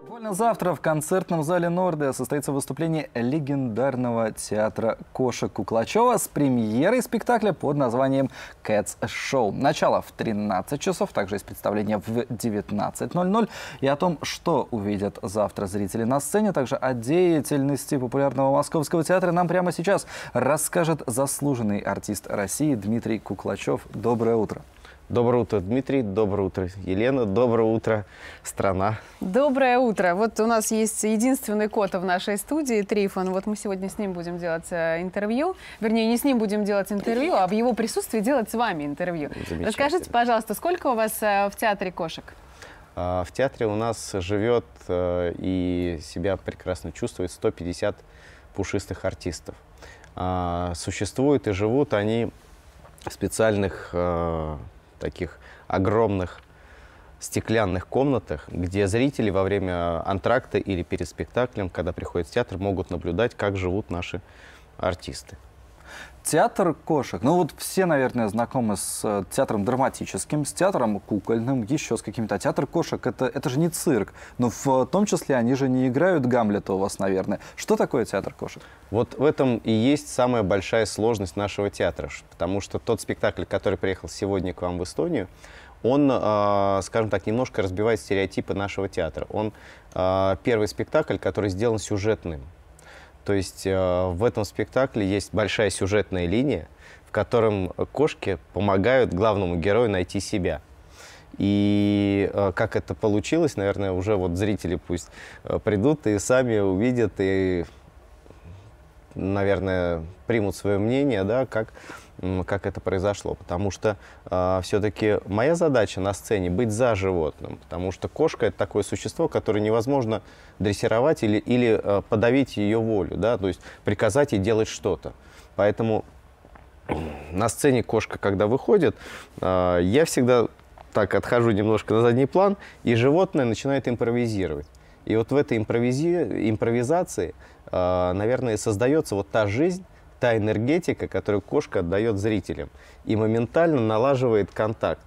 Буквально завтра в концертном зале Норде состоится выступление легендарного театра Коши Куклачева с премьерой спектакля под названием «Кэтс Шоу». Начало в 13 часов, также есть представление в 19.00. И о том, что увидят завтра зрители на сцене, также о деятельности популярного московского театра нам прямо сейчас расскажет заслуженный артист России Дмитрий Куклачев. Доброе утро. Доброе утро, Дмитрий. Доброе утро, Елена. Доброе утро, страна. Доброе утро. Вот у нас есть единственный кот в нашей студии, Трифон. Вот мы сегодня с ним будем делать э, интервью. Вернее, не с ним будем делать интервью, а в его присутствии делать с вами интервью. Расскажите, пожалуйста, сколько у вас э, в театре кошек? А, в театре у нас живет э, и себя прекрасно чувствует 150 пушистых артистов. А, существуют и живут они в специальных таких огромных стеклянных комнатах, где зрители во время антракта или перед спектаклем, когда приходят в театр, могут наблюдать, как живут наши артисты. Театр кошек. Ну вот все, наверное, знакомы с э, театром драматическим, с театром кукольным, еще с каким-то. А театр кошек это, это же не цирк. Но ну, в том числе они же не играют Гамлета у вас, наверное. Что такое театр кошек? Вот в этом и есть самая большая сложность нашего театра. Потому что тот спектакль, который приехал сегодня к вам в Эстонию, он, а, скажем так, немножко разбивает стереотипы нашего театра. Он а, первый спектакль, который сделан сюжетным. То есть э, в этом спектакле есть большая сюжетная линия, в котором кошки помогают главному герою найти себя. И э, как это получилось, наверное, уже вот зрители пусть э, придут и сами увидят и, наверное, примут свое мнение, да, как как это произошло, потому что э, а, все-таки моя задача на сцене быть за животным, потому что кошка это такое существо, которое невозможно дрессировать или, или э, подавить ее волю, да, то есть приказать ей делать что-то. Поэтому на сцене кошка, когда выходит, э, я всегда так отхожу немножко на задний план, и животное начинает импровизировать. И вот в этой импровизи... импровизации, э, наверное, создается вот та жизнь, та энергетика, которую кошка отдает зрителям, и моментально налаживает контакт.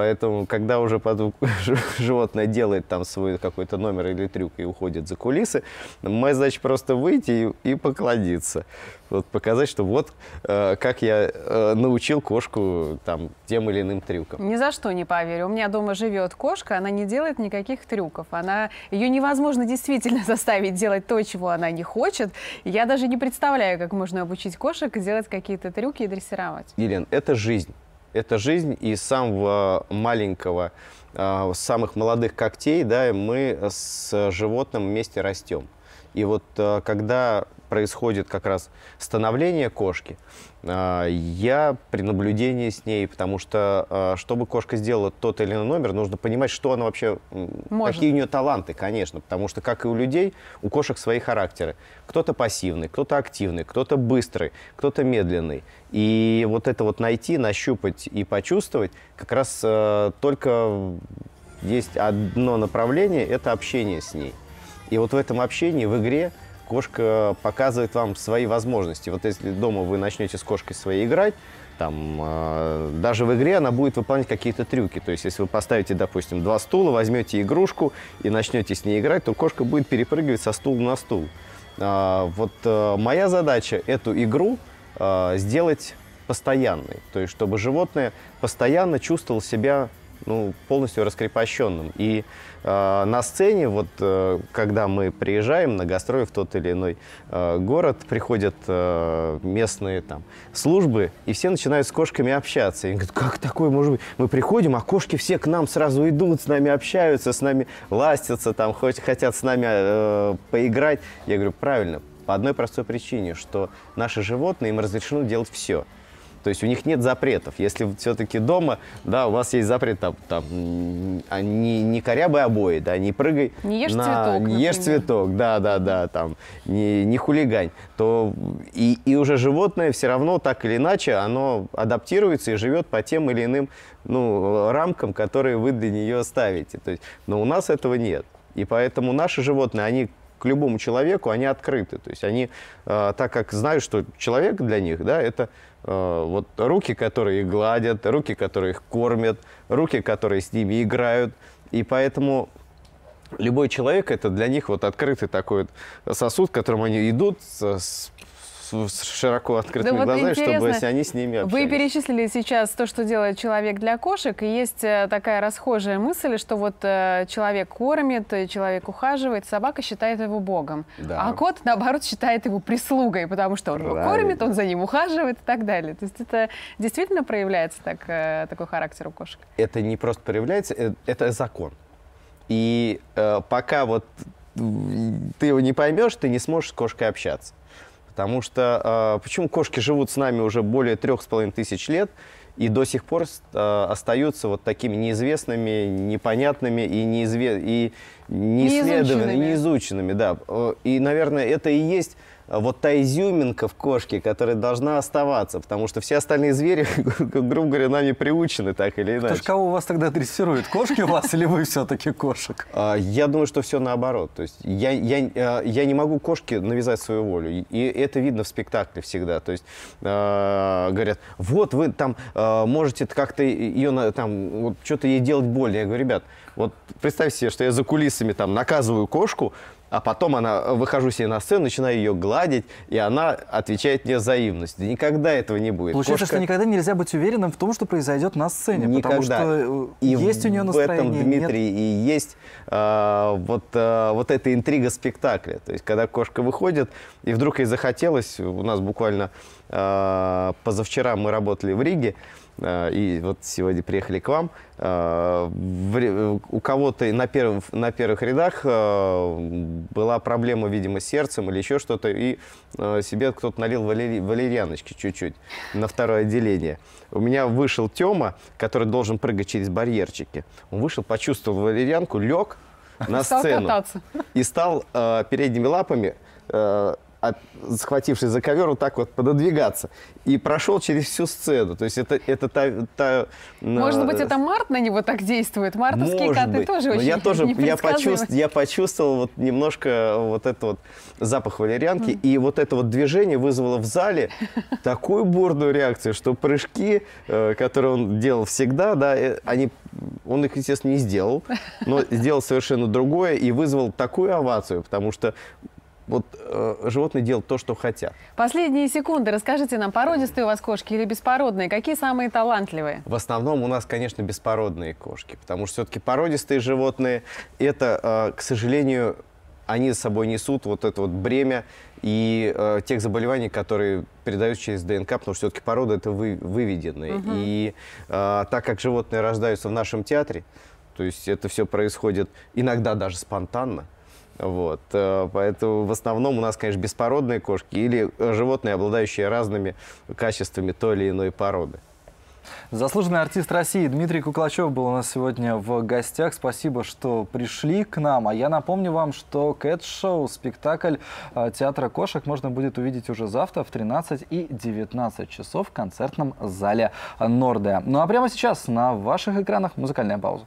Поэтому, когда уже под... животное делает там свой какой-то номер или трюк и уходит за кулисы, мы, значит, просто выйти и, и поклониться. Вот показать, что вот э, как я э, научил кошку там тем или иным трюкам. Ни за что не поверю. У меня дома живет кошка, она не делает никаких трюков. Она... Ее невозможно действительно заставить делать то, чего она не хочет. Я даже не представляю, как можно обучить кошек делать какие-то трюки и дрессировать. Елена, это жизнь это жизнь, и с самого э, маленького, с э, самых молодых когтей, да, мы с животным вместе растем. И вот э, когда происходит как раз становление кошки, э, я при наблюдении с ней, потому что, э, чтобы кошка сделала тот или иной номер, нужно понимать, что она вообще, Может. какие у нее таланты, конечно, потому что, как и у людей, у кошек свои характеры. Кто-то пассивный, кто-то активный, кто-то быстрый, кто-то медленный. И вот это вот найти, нащупать и почувствовать как раз только есть одно направление – это общение с ней. И вот в этом общении, в игре, кошка показывает вам свои возможности. Вот если дома вы начнете с кошкой своей играть, там, э, даже в игре она будет выполнять какие-то трюки. То есть, если вы поставите, допустим, два стула, возьмете игрушку и начнете с ней играть, то кошка будет перепрыгивать со стула на стул. Э, вот э, моя задача эту игру э, сделать постоянной. То есть, чтобы животное постоянно чувствовало себя ну, полностью раскрепощенным. И э, на сцене, вот, э, когда мы приезжаем на гастроли в тот или иной э, город, приходят э, местные там, службы, и все начинают с кошками общаться. И они говорят, как такое может быть? Мы приходим, а кошки все к нам сразу идут, с нами общаются, с нами ластятся, там, хоть, хотят с нами э, поиграть. Я говорю, правильно, по одной простой причине, что наши животные им разрешено делать все – то есть у них нет запретов. Если все-таки дома, да, у вас есть запрет там, там а не, не корябай обои, да, не прыгай. Не ешь на, цветок. Не ешь например. цветок, да, да, да, там, не, не хулигань. То и, и уже животное все равно так или иначе, оно адаптируется и живет по тем или иным ну, рамкам, которые вы для нее ставите. То есть, но у нас этого нет. И поэтому наши животные, они к любому человеку, они открыты. То есть они, э, так как знают, что человек для них, да, это э, вот руки, которые их гладят, руки, которые их кормят, руки, которые с ними играют. И поэтому любой человек это для них вот открытый такой вот сосуд, к которому они идут с, с с широко открытыми да глазами, вот чтобы они с ними общались. Вы перечислили сейчас то, что делает человек для кошек, и есть э, такая расхожая мысль, что вот э, человек кормит, э, человек ухаживает, собака считает его богом, да. а кот, наоборот, считает его прислугой, потому что он Правильно. его кормит, он за ним ухаживает и так далее. То есть это действительно проявляется так, такой характер у кошек? Это не просто проявляется, это закон. И э, пока вот ты его не поймешь, ты не сможешь с кошкой общаться. Потому что э, почему кошки живут с нами уже более трех с половиной тысяч лет и до сих пор э, остаются вот такими неизвестными, непонятными и, неизве... и неисследованными, неизученными. неизученными да. Э, и, наверное, это и есть вот та изюминка в кошке, которая должна оставаться, потому что все остальные звери, грубо говоря, нами приучены так или иначе. Кто кого у вас тогда дрессирует? Кошки у вас или вы все-таки кошек? А, я думаю, что все наоборот. То есть я, я, а, я не могу кошке навязать свою волю. И это видно в спектакле всегда. То есть а, говорят, вот вы там можете как-то ее там, вот что-то ей делать больно. Я говорю, ребят, вот представьте, себе, что я за кулисами там наказываю кошку, а потом она, э, выхожу с себе на сцену, начинаю ее гладить, и она отвечает мне взаимностью. Никогда этого не будет. Получается, Кошка... что никогда нельзя быть уверенным в том, что произойдет на сцене, никогда. потому что э, и есть у нее настроение. в этом, Дмитрий, нет. и есть а, вот, а, вот эта интрига спектакля. То есть, когда кошка выходит, и вдруг ей захотелось, у нас буквально а, позавчера мы работали в Риге, Э, и вот сегодня приехали к вам. Э, у кого-то на, первых, на первых рядах э, была проблема, видимо, с сердцем или еще что-то, и себе кто-то налил валери... валерьяночки чуть-чуть на второе отделение. У меня вышел Тема, который должен прыгать через барьерчики. Он вышел, почувствовал валерьянку, лег на и сцену кататься. и стал передними лапами от, схватившись за ковер, вот так вот пододвигаться. И прошел через всю сцену. То есть это, это та, та... Может быть, э, это Март на него так действует? Мартовские Может коты быть. тоже Но очень я тоже, я, почувств, я почувствовал вот немножко вот этот вот запах валерьянки. Mm. И вот это вот движение вызвало в зале такую бурную реакцию, что прыжки, э, которые он делал всегда, да, э, они, он их, естественно, не сделал, но сделал совершенно другое и вызвал такую овацию, потому что вот э, животные делают то, что хотят. Последние секунды. Расскажите нам, породистые у вас кошки или беспородные? Какие самые талантливые? В основном у нас, конечно, беспородные кошки, потому что все-таки породистые животные, это, э, к сожалению, они с собой несут вот это вот бремя и э, тех заболеваний, которые передаются через ДНК, потому что все-таки порода это вы, выведенные. Угу. И э, так как животные рождаются в нашем театре, то есть это все происходит иногда даже спонтанно, вот. Э, поэтому в основном у нас, конечно, беспородные кошки или э, животные, обладающие разными качествами той или иной породы. Заслуженный артист России Дмитрий Куклачев был у нас сегодня в гостях. Спасибо, что пришли к нам. А я напомню вам, что кэт-шоу, спектакль э, театра кошек можно будет увидеть уже завтра в 13 и 19 часов в концертном зале Норде. Ну а прямо сейчас на ваших экранах музыкальная пауза.